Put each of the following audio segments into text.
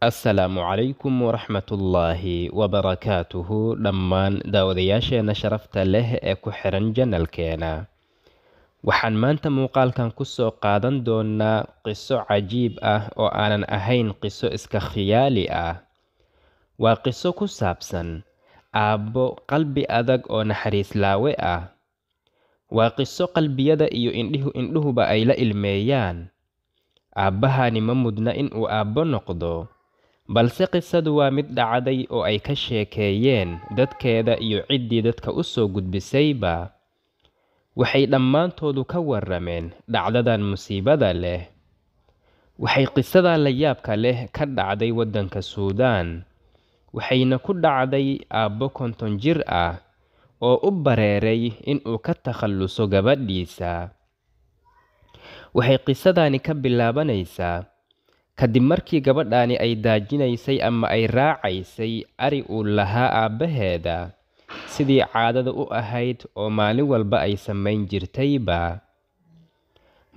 assalaamu calaykum waraxmatullaahi wabarakaatuhu dhammaan daawadayaasheenna sharafta leh ee ku xiran janalkeena waxaan maanta muuqaalkan kusoo qaadan doonaa qiso cajiib ah oo aanan ahayn qiso iska khiyaali ah waa qiso ku saabsan aabbo qalbi adag oo naxariis laawe ah waa qiso qalbiyada iyo indhihu indhuhuba ay la ilmeeyaan aabbahani ma mudna in uu aabbo noqdo balse qisadu waa mid dhacday oo ay ka sheekeeyeen dadkeeda iyo ciddii dadka u soo gudbisayba waxay dhammaantoodu ka warrameen dhacdadan musiibada leh waxay qisada la yaabka leh ka dhacday waddanka suudaan waxayna ku dhacday aabbo konton jir ah oo u bareeray inuu ka takhalluso gabadhiisa waxay qisadani ka bilaabanaysaa Kadib markii gabadhaani ay daajinaysay ama ay raacaysay ari uu lahaa aabbaheeda sidii caadada u ahayd oo maalin walba ay samayn jirtayba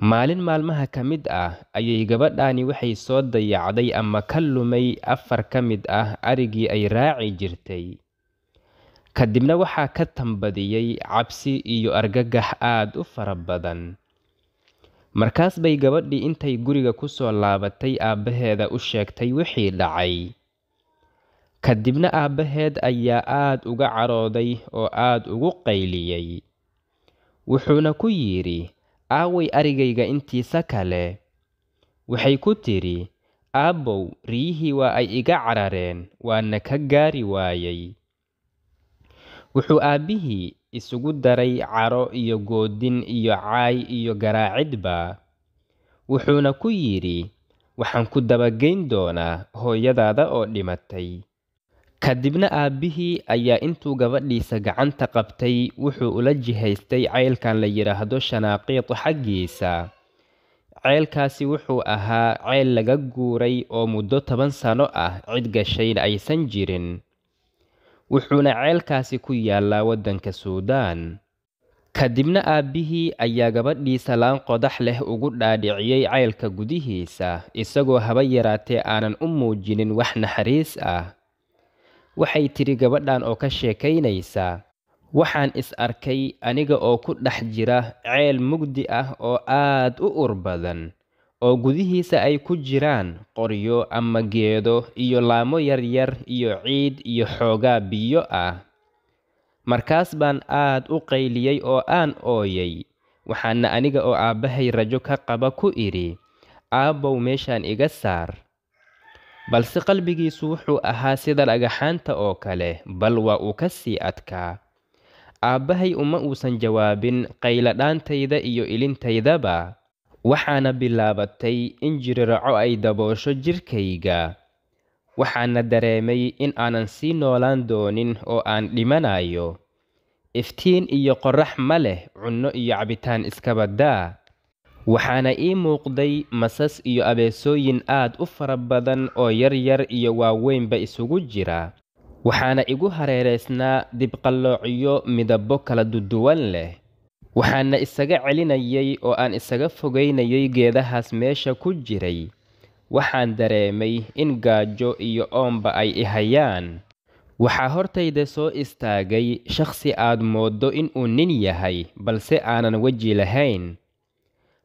maalin maalmaha ka mid ah ayay gabadhaani waxay soo dayacday ama ka lumay afar ka mid ah arigii ay raaci jirtay kadibna waxaa ka tambadiyey cabsi iyo argagax aad u fara badan Markaas bay gabadhii intay guriga ku soo laabatay aabbaheeda u sheegtay wixii dhacay. Kadibna aabbaheed ayaa aad uga carooday oo aad ugu qayliyey. Wuxuuna ku yidhi, aaway arigayga intiisa kale? Waxay ku tidhi, aabbow riyihii waa ay iga carareen, waana ka gaari waayey Wuxuu aabbihii isugu daray caro iyo goodin iyo caay iyo garaacidba wuxuuna ku yidhi waxaan ku dabageyn doonaa hooyadaada oo dhimatay kadibna aabbihii ayaa intuu gabadhiisa gacanta qabtay wuxuu ula jihaystay ceylkan la yidhaahdo shanaaqiid xaggiisa ceelkaasi wuxuu ahaa ceyl laga guuray oo muddo toban sano ah cid gashayn aysan jirin wuxuuna ceelkaasi ku yaallaa waddanka suudaan kadibna aabbihii ayaa gabadhii salaan qodax leh ugu dhaadhiciyey ceylka gudihiisa isagoo haba yaraatee aanan u muujinin wax naxariis ah waxay tidhi gabadhan oo ka sheekaynaysaa waxaan is arkay aniga oo ku dhex jira ceel mugdi ah oo aad u ur badan oo gudihiisa ay ku jiraan qoryo ama geedo iyo laamo yaryar iyo ciid iyo xoogaa biyo ah markaas baan aad u qayliyey oo aan ooyay waxaana aniga oo aabbahay rajo ka qaba ku idhi aabbow meeshaan iga saar balse qalbigiisu wuxuu ahaa sida dhagaxaanta oo kale bal waa uu ka sii adkaa aabbahay uma uusan jawaabin qayladhaantayda iyo ilintaydaba Waxaana bilaabatay in jiriraco ay daboosho jidhkayga, waxaana dareemay in aanan sii noolaan doonin oo aan dhimanayo. Iftiin iyo qorrax ma leh, cunno iyo cabitaan iskaba daa. Waxaana ii muuqday masas iyo abeesooyin aad u fara badan oo yaryar iyo waaweynba isugu jira. Waxaana igu hareeraysnaa dibqaloocyo midabbo kala duduwan leh. Waxaa isaga celinayay oo aan isaga fogaynayay geedahaas meesha ku jiray. Waxaan dareemay in gaajo iyo oomba ay i hayaan. Waxaa hortayda soo istaagay shakhsi aad mooddo uu nin yahay balse aanan weji lahayn.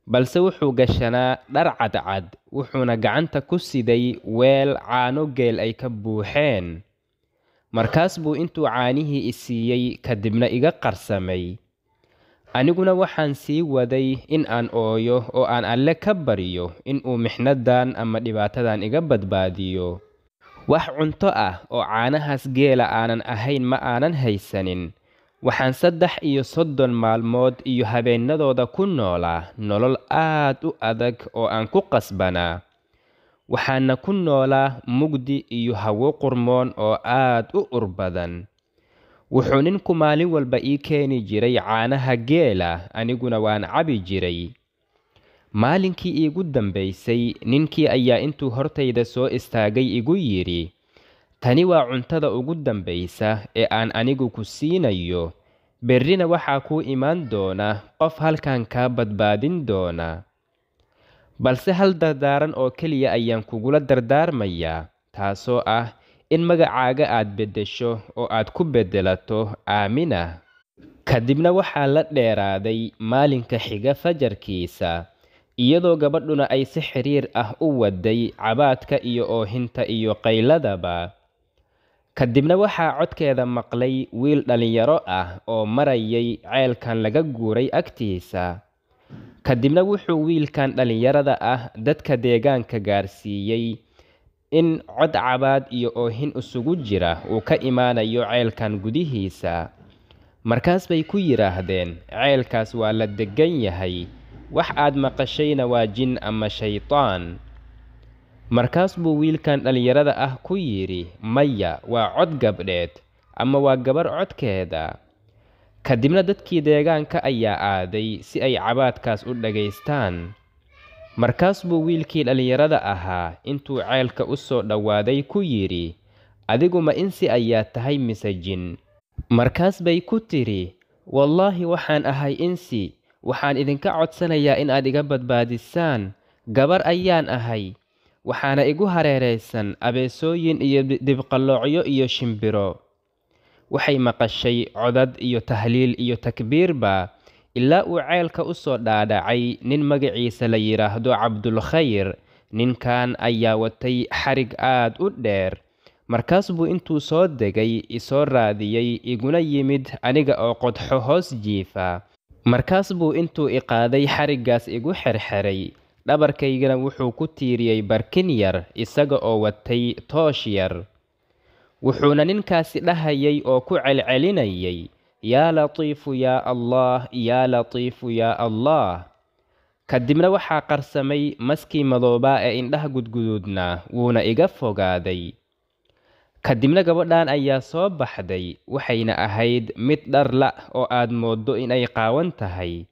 Balse wuxuu gashanaa dhar cadcad wuxuuna gacanta ku siday weel caano geel ay ka buuxeen. Markaas buu intuu caanihii i siiyay kadibna iga qarsamay aniguna waxaan sii waday in aan ooyo oo aan alle ka baryo in uu mixnadan ama dhibaatadan iga badbaadiyo wax cunto ah oo caanahaas geela aanan ahayn ma aanan haysanin waxaan saddex iyo soddon maalmood iyo habeennadooda ku noolaa nolol aad u adag oo aan ku qasbanaa waxaana ku noolaa mugdi iyo hawo qurmoon oo aad u ur badan wuxuu ninku maalin walba ii keeni jiray caanaha geela aniguna waan cabi jiray maalinkii iigu dambaysay ninkii ayaa intuu hortayda soo istaagay igu yidhi tani waa cuntada ugu dambaysa ee aan anigu ku siinayo berrina waxaa kuu imaan doona qof halkan kaa badbaadin doona balse hal dardaaran oo keliya ayaan kugula dardaarmayaa taasoo ah in magacaaga aad beddesho oo aad ku beddelato aamina kadibna waxaa la dheeraaday maalinka xiga fajarkiisa iyadoo gabadhuna ay si xiriir ah u waday cabaadka iyo oohinta iyo qayladaba kadibna waxaa codkeeda maqlay wiil dhallinyaro ah oo marayay ceelkan laga guuray agtiisa kadibna wuxuu wiilkan dhallinyarada ah dadka deegaanka gaarsiiyey in cod cabaad iyo oohin isugu jira uu ka imaanayo ceelkan gudihiisa markaas bay ku yidhaahdeen ceelkaas waa la deggan yahay wax aad maqashayna waa jin ama shaytaan markaas buu wiilkan dhallinyarada ah ku yidhi maya waa cod gabdheed ama waa gabar codkeeda kadibna dadkii deegaanka ayaa aaday si ay cabaadkaas u dhagaystaan markaas buu wiilkii dhallinyarada ahaa intuu ceelka u soo dhowaaday ku yidhi adiguma insi ayaa tahay mise jin markaas bay ku tidhi wallaahi waxaan ahay insi waxaan idinka codsanayaa in aad iga badbaadisaan gabar ayaan ahay waxaana igu hareeraysan abeesooyin iyo dibqalloocyo iyo shimbiro waxay maqashay codad iyo tahliil iyo takbiirba ilaa uu ceelka u soo dhaadhacay nin magiciisa la yidhaahdo cabdulkhayr ninkan ayaa watay xarig aad u dheer markaas buu intuu soo degay isoo raadiyey iguna yimid aniga oo qodxo hoos jiifa markaas buu intuu iqaaday xariggaas igu xerxeray dhabarkaygana wuxuu ku tiiriyey barkin yar isaga oo watay toosh yar wuxuuna ninkaasi dhahayay oo ku celcelinayay yaa latiifu yaa allah yaa latiifu yaa allaah kadibna waxaa qarsamay maskii madoobaa ee indhaha gudguduudnaa wuuna iga fogaaday kadibna gabadhan ayaa soo baxday waxayna ahayd mid dhar la' ah oo aad mooddo inay qaawan tahay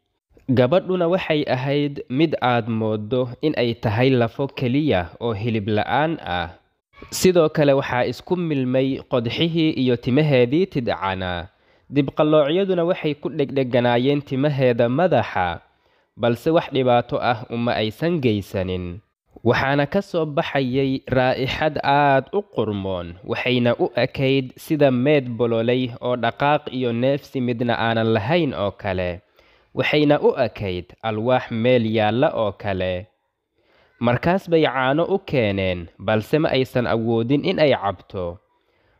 gabadhuna waxay ahayd mid aad mooddo ay tahay lafo keliya oo hilib la'aan ah sidoo kale waxaa isku milmay qodxihii iyo timaheedii tidcanaa dibqalloocyaduna waxay ku dhegdheganaayeen timaheeda madaxa balse wax dhibaato ah uma aysan geysanin waxaana ka soo baxayay raa'ixad aad u qurmoon waxayna u ekayd sida meed bololay oo dhaqaaq iyo neefsi midna aanan lahayn oo kale waxayna u ekayd alwaax meel yaalla oo kale markaas bay caano u keeneen balse ma aysan awoodin in ay cabto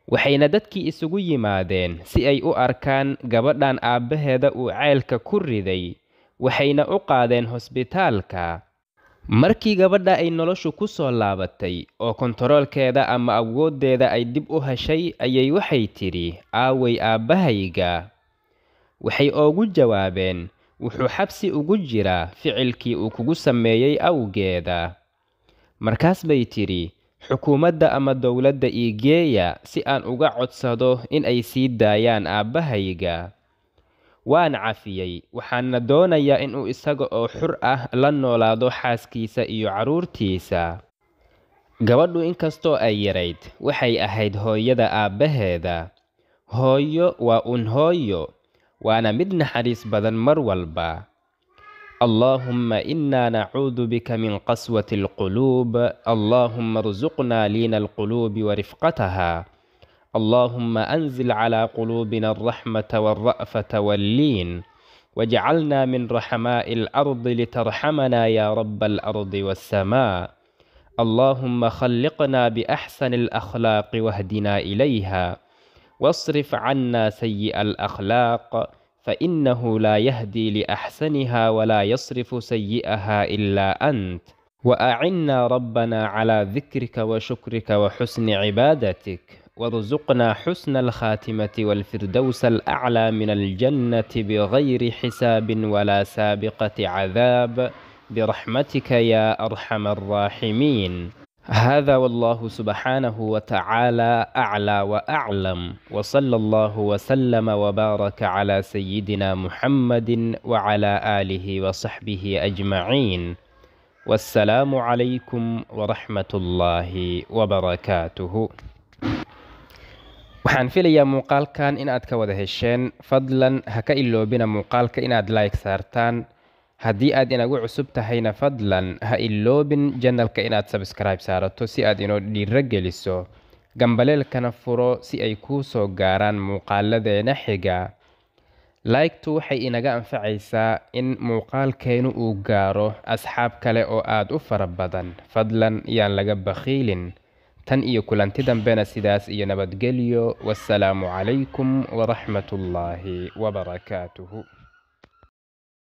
waxayna dadkii isugu yimaadeen si ay u arkaan gabadhan aabbaheeda uu ceelka ku riday waxayna u qaadeen hosbitaalka markii gabadha ay noloshu ku soo laabatay oo kontaroolkeeda ama awooddeeda ay dib u heshay ayay waxay tidhi aaway aabbahayga waxay oogu jawaabeen wuxuu xabsi ugu jiraa ficilkii uu kugu sameeyey awgeeda markaas bay tidhi Xukuumadda ama dowladda ii geeya si aan uga codsado in ay sii daayaan aabbahayga. Waan cafiyey waxaana doonayaa in uu isaga oo xur ah la noolaado xaaskiisa iyo carruurtiisa. Gabadhu inkastoo ay yarayd, waxay ahayd hooyada aabbaheeda. Hooyo waa uun hooyo, waana mid naxariis badan mar walba. اللهم إنا نعوذ بك من قسوة القلوب اللهم ارزقنا لين القلوب ورفقتها اللهم أنزل على قلوبنا الرحمة والرأفة واللين واجعلنا من رحماء الأرض لترحمنا يا رب الأرض والسماء اللهم خلقنا بأحسن الأخلاق واهدنا إليها واصرف عنا سيئ الأخلاق فإنه لا يهدي لأحسنها ولا يصرف سيئها إلا أنت وأعنا ربنا على ذكرك وشكرك وحسن عبادتك وارزقنا حسن الخاتمة والفردوس الأعلى من الجنة بغير حساب ولا سابقة عذاب برحمتك يا أرحم الراحمين هذا والله سبحانه وتعالى أعلى وأعلم وصلى الله وسلم وبارك على سيدنا محمد وعلى آله وصحبه أجمعين والسلام عليكم ورحمة الله وبركاته waxaan filayaa muuqaalkan in aad ka wada hesheen fadlan ha ka iloobina muuqaalka inaad like saartaan haddii aad inagu cusub tahayna fadlan ha iloobin janalka inaad sabskrayb saarato si aad inoo dhiira geliso gambaleelkana furo si ay kuu soo gaaraan muuqaaladeena xiga laygtu waxay inaga anfacaysaa in muuqaalkeenu uu gaaro asxaab kale oo aad u fara badan fadlan yaan laga bakhiilin tan iyo kulanti dambena sidaas iyo nabadgelyo wassalaamu calaykum waraxmatullaahi wabarakaatuhu